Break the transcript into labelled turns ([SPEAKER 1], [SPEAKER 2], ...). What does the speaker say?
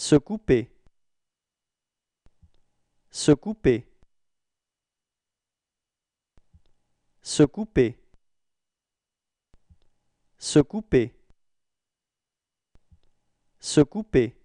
[SPEAKER 1] Se couper. Se couper. Se couper. Se couper.
[SPEAKER 2] Se couper.